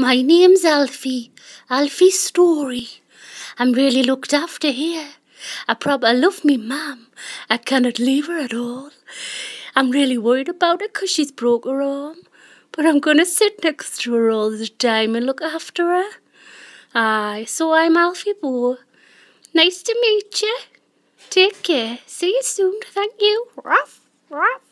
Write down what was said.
My name's Alfie, Alfie Story. I'm really looked after here. I probably love me mum. I cannot leave her at all. I'm really worried about her 'cause she's broke her arm. But I'm going to sit next to her all the time and look after her. Aye, so I'm Alfie Bo. Nice to meet you. Take care. See you soon. Thank you. Ruff, ruff.